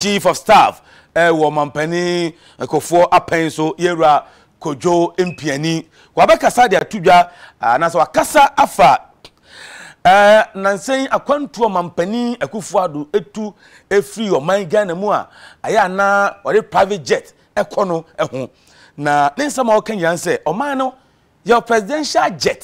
chief of staff ɛwɔ mampanin nkurɔfoɔ apɛn so yɛwura kojo mpiani wabɛkasa de ato dwa anaasɛ wakasa afa ɛɛ nansan akwantuo mampanin akufo ado etu efiri ɔman ghana mu a ayɛ ana wɔde private jet ɛkɔ no ɛho na ne nsɛm a ɔka nyinaa sɛ ɔman no yɛ presidential jet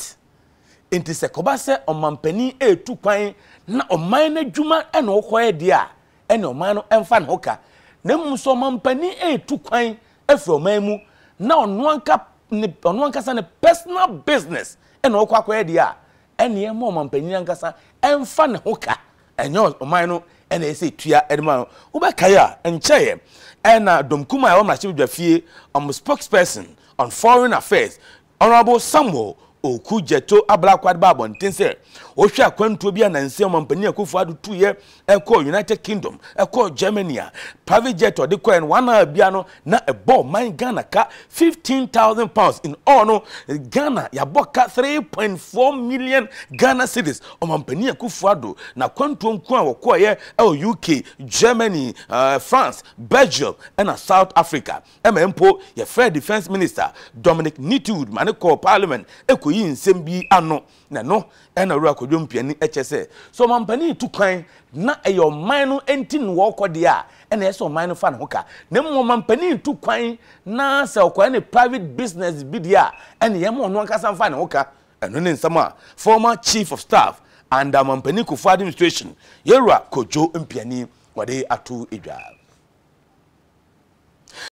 nti sɛ kɔba sɛ ɔmampanin etu kwan na ɔman n'adwuma ɛna ɔkɔɛ deɛ a ɛna ɔman no ɛmfa ne ho ka na mmom nso ɔman panin ɛretu kwan afiri ɔman mu na ɔno anka ne ɔno ankasa ne personal business ɛna ɔkɔ akɔyɛ deɛ a ɛna ɛma ɔman panin ankasa ɛmfa ne ho ka ɛnyɛ ɔman no ɛna ɛsɛ etua ɛde ma no wobɛkae a nkyɛn yɛ ɛna a wɔn mmarahyɛ dwa ɔmo spokesperson on foreign affairs honourable samuel oku gyeto abala akwade ba abɔnten sɛ wohwɛ akwantuo bi a nansi ɔmo mpanyin akufo ado tu yɛ ɛkɔɔ united kingdom ɛkɔɔ germany a private jet ɔde kɔɛ no wɔn a bia no na ɛbɔ ɔman ghana ka fifteen thousand pounds in all no ghana yabɔ ka three point four million ghana cities ɔmo mpanyin akufo ado na akwantuo nko a wɔkɔɔ yɛ ɛwɔ uk germany uh, france belgium ɛna south africa ɛmɛ mpo yɛfrɛ defence minister dominic nitiwood ma ne kɔɔ parliament ekɔ woyi nsɛm bi ano na no ɛna wura kɔdwo mpiani ɛkyɛ sɛ so ɔmampanin tu kwan na ɛyɛ ɔman no nti na wɔkɔ deɛ a ɛna ɛsɛ ɔman no fa ne ho ka na mu ɔmampanin tu kwan na sɛ ɔkwan ne private business bi deɛ a ɛna yɛn mu ɔno ankasa fa ne ho ka ɛno ne nsɛm a former chief of staff and ɔmampanin kofo administration yɛwura kɔdwo mpiani wɔde ato edwa.